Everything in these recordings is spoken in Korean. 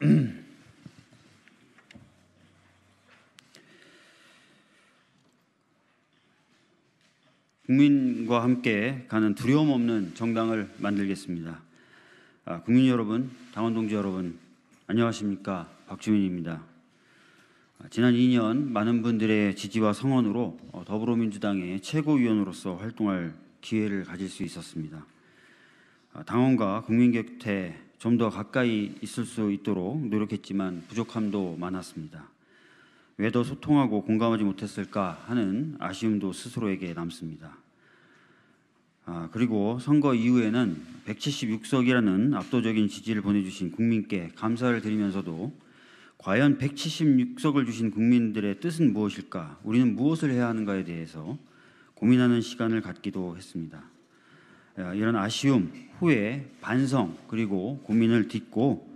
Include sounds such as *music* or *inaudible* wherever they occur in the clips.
*clears throat* 국민과 함께 가는 두려움 없는 정당을 만들겠습니다. 아, 국민 여러분, 당원 동지 여러분, 안녕하십니까? 박주민입니다. 아, 지난 2년 많은 분들의 지지와 성원으로 어, 더불어민주당의 최고위원으로서 활동할 기회를 가질 수 있었습니다. 아, 당원과 국민 곁에 좀더 가까이 있을 수 있도록 노력했지만 부족함도 많았습니다. 왜 더 소통하고 공감하지 못했을까 하는 아쉬움도 스스로에게 남습니다. 아, 그리고 선거 이후에는 176석이라는 압도적인 지지를 보내주신 국민께 감사를 드리면서도 과연 176석을 주신 국민들의 뜻은 무엇일까? 우리는 무엇을 해야 하는가에 대해서 고민하는 시간을 갖기도 했습니다. 어, 이런 아쉬움, 후회, 반성 그리고 고민을 딛고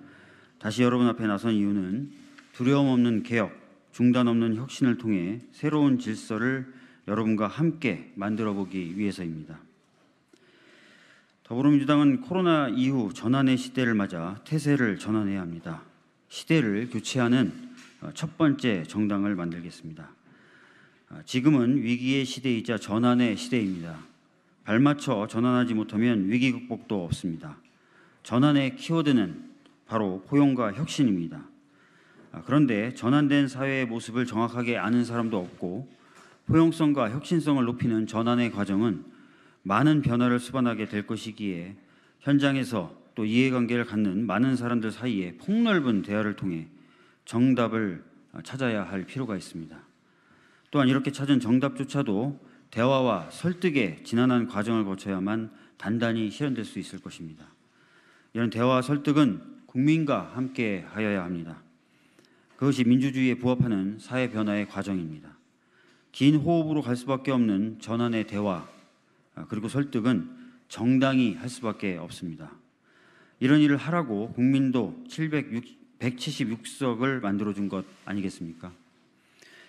다시 여러분 앞에 나선 이유는 두려움 없는 개혁, 중단 없는 혁신을 통해 새로운 질서를 여러분과 함께 만들어 보기 위해서입니다. 더불어민주당은 코로나 이후 전환의 시대를 맞아 태세를 전환해야 합니다. 시대를 교체하는 어, 첫 번째 정당을 만들겠습니다. 아, 지금은 위기의 시대이자 전환의 시대입니다. 발맞춰 전환하지 못하면 위기 극복도 없습니다. 전환의 키워드는 바로 고용과 혁신입니다. 아, 그런데 전환된 사회의 모습을 정확하게 아는 사람도 없고 포용성과 혁신성을 높이는 전환의 과정은 많은 변화를 수반하게 될 것이기에 현장에서 또 이해관계를 갖는 많은 사람들 사이에 폭넓은 대화를 통해 정답을 아, 찾아야 할 필요가 있습니다. 또한 이렇게 찾은 정답조차도 대화와 설득에 지난한 과정을 거쳐야만 단단히 실현될 수 있을 것입니다. 이런 대화와 설득은 국민과 함께 하여야 합니다. 그것이 민주주의에 부합하는 사회 변화의 과정입니다. 긴 호흡으로 갈 수밖에 없는 전환의 대화 아, 그리고 설득은 정당히 할 수밖에 없습니다. 이런 일을 하라고 국민도 176석을 만들어준 것 아니겠습니까?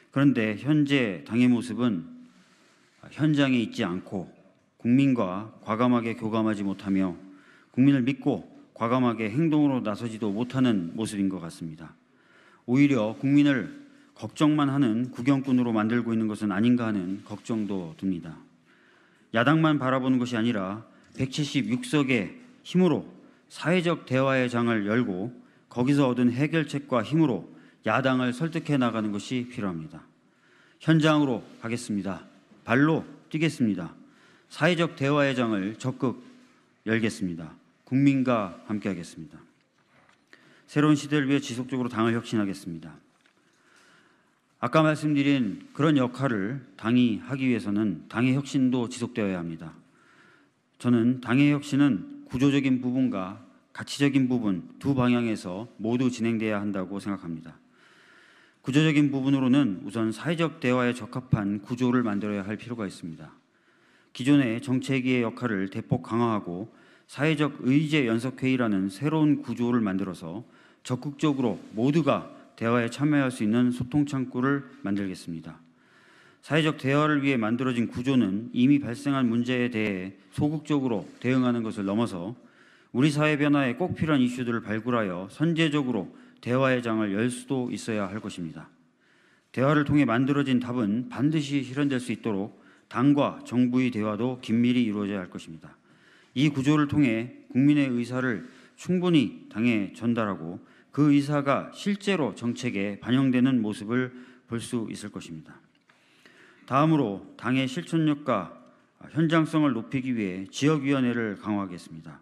그런데 현재 당의 모습은 현장에 있지 않고 국민과 과감하게 교감하지 못하며 국민을 믿고 과감하게 행동으로 나서지도 못하는 모습인 것 같습니다. 오히려 국민을 걱정만 하는 구경꾼으로 만들고 있는 것은 아닌가 하는 걱정도 듭니다. 야당만 바라보는 것이 아니라 176석의 힘으로 사회적 대화의 장을 열고 거기서 얻은 해결책과 힘으로 야당을 설득해 나가는 것이 필요합니다. 현장으로 가겠습니다. 발로 뛰겠습니다. 사회적 대화의 장을 적극 열겠습니다. 국민과 함께하겠습니다. 새로운 시대를 위해 지속적으로 당을 혁신하겠습니다. 아까 말씀드린 그런 역할을 당이 하기 위해서는 당의 혁신도 지속되어야 합니다. 저는 당의 혁신은 구조적인 부분과 가치적인 부분 두 방향에서 모두 진행되어야 한다고 생각합니다. 구조적인 부분으로는 우선 사회적 대화에 적합한 구조를 만들어야 할 필요가 있습니다. 기존의 정책위의 역할을 대폭 강화하고 사회적 의제 연석회의라는 새로운 구조를 만들어서 적극적으로 모두가 대화에 참여할 수 있는 소통 창구를 만들겠습니다. 사회적 대화를 위해 만들어진 구조는 이미 발생한 문제에 대해 소극적으로 대응하는 것을 넘어서 우리 사회 변화에 꼭 필요한 이슈들을 발굴하여 선제적으로 대화의 장을 열 수도 있어야 할 것입니다. 대화를 통해 만들어진 답은 반드시 실현될 수 있도록 당과 정부의 대화도 긴밀히 이루어져야 할 것입니다. 이 구조를 통해 국민의 의사를 충분히 당에 전달하고 그 의사가 실제로 정책에 반영되는 모습을 볼 수 있을 것입니다. 다음으로 당의 실천력과 현장성을 높이기 위해 지역위원회를 강화하겠습니다.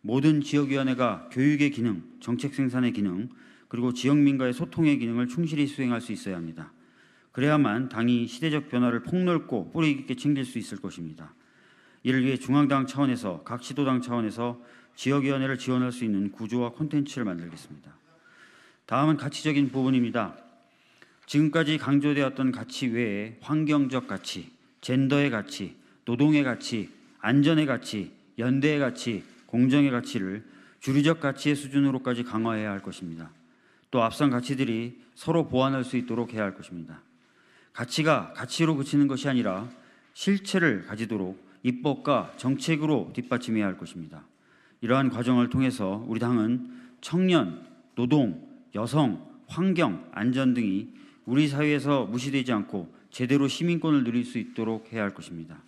모든 지역위원회가 교육의 기능, 정책 생산의 기능, 그리고 지역민과의 소통의 기능을 충실히 수행할 수 있어야 합니다. 그래야만 당이 시대적 변화를 폭넓고 뿌리 깊게 챙길 수 있을 것입니다. 이를 위해 중앙당 차원에서 각 시도당 차원에서 지역위원회를 지원할 수 있는 구조와 콘텐츠를 만들겠습니다. 다음은 가치적인 부분입니다. 지금까지 강조되었던 가치 외에 환경적 가치, 젠더의 가치, 노동의 가치, 안전의 가치, 연대의 가치, 공정의 가치를 주류적 가치의 수준으로까지 강화해야 할 것입니다. 또 앞선 가치들이 서로 보완할 수 있도록 해야 할 것입니다. 가치가 가치로 그치는 것이 아니라 실체를 가지도록 입법과 정책으로 뒷받침해야 할 것입니다. 이러한 과정을 통해서 우리 당은 청년, 노동, 여성, 환경, 안전 등이 우리 사회에서 무시되지 않고 제대로 시민권을 누릴 수 있도록 해야 할 것입니다.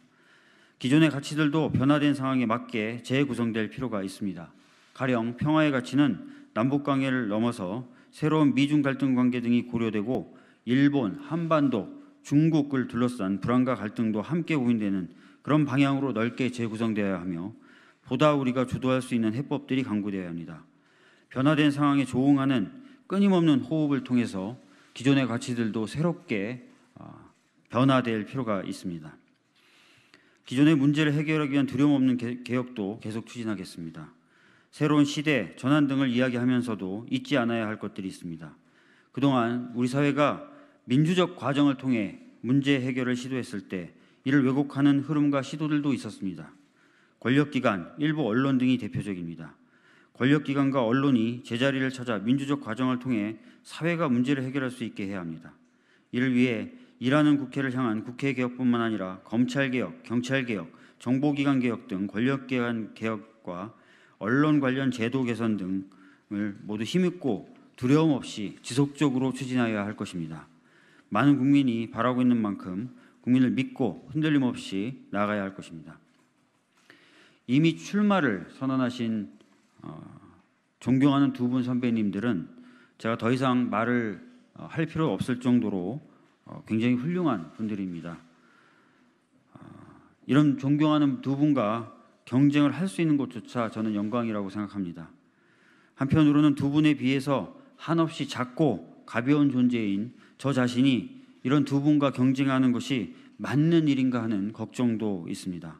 기존의 가치들도 변화된 상황에 맞게 재구성될 필요가 있습니다. 가령 평화의 가치는 남북관계를 넘어서 새로운 미중 갈등 관계 등이 고려되고 일본, 한반도, 중국을 둘러싼 불안과 갈등도 함께 고인되는 그런 방향으로 넓게 재구성되어야 하며 보다 우리가 주도할 수 있는 해법들이 강구되어야 합니다. 변화된 상황에 조응하는 끊임없는 호흡을 통해서 기존의 가치들도 새롭게 아, 변화될 필요가 있습니다. 기존의 문제를 해결하기 위한 두려움 없는 개혁도 계속 추진하겠습니다. 새로운 시대, 전환 등을 이야기하면서도 잊지 않아야 할 것들이 있습니다. 그동안 우리 사회가 민주적 과정을 통해 문제 해결을 시도했을 때 이를 왜곡하는 흐름과 시도들도 있었습니다. 권력기관, 일부 언론 등이 대표적입니다. 권력기관과 언론이 제자리를 찾아 민주적 과정을 통해 사회가 문제를 해결할 수 있게 해야 합니다. 이를 위해 일하는 국회를 향한 국회 개혁뿐만 아니라 검찰 개혁, 경찰 개혁, 정보기관 개혁 등 권력기관 개혁과 언론 관련 제도 개선 등을 모두 힘입고 두려움 없이 지속적으로 추진하여야 할 것입니다. 많은 국민이 바라고 있는 만큼 국민을 믿고 흔들림 없이 나가야 할 것입니다. 이미 출마를 선언하신 어, 존경하는 두 분 선배님들은 제가 더 이상 말을 어, 할 필요 없을 정도로 어, 굉장히 훌륭한 분들입니다. 어, 이런 존경하는 두 분과 경쟁을 할 수 있는 것조차 저는 영광이라고 생각합니다. 한편으로는 두 분에 비해서 한없이 작고 가벼운 존재인 저 자신이 이런 두 분과 경쟁하는 것이 맞는 일인가 하는 걱정도 있습니다.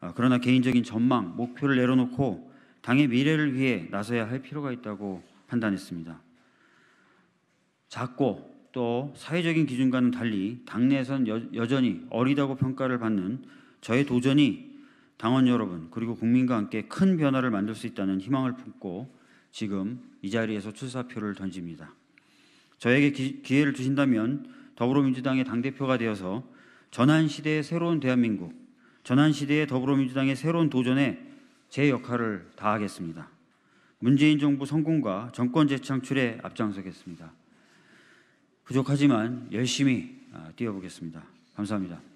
아, 그러나 개인적인 전망, 목표를 내려놓고 당의 미래를 위해 나서야 할 필요가 있다고 판단했습니다. 작고 또 사회적인 기준과는 달리 당내에선 여, 전히 어리다고 평가를 받는 저의 도전이 당원 여러분 그리고 국민과 함께 큰 변화를 만들 수 있다는 희망을 품고 지금 이 자리에서 출사표를 던집니다. 저에게 기, 회를 주신다면 더불어민주당의 당대표가 되어서 전환시대의 새로운 대한민국, 전환시대의 더불어민주당의 새로운 도전에 제 역할을 다하겠습니다. 문재인 정부 성공과 정권 재창출에 앞장서겠습니다. 부족하지만 열심히 아, 뛰어보겠습니다. 감사합니다.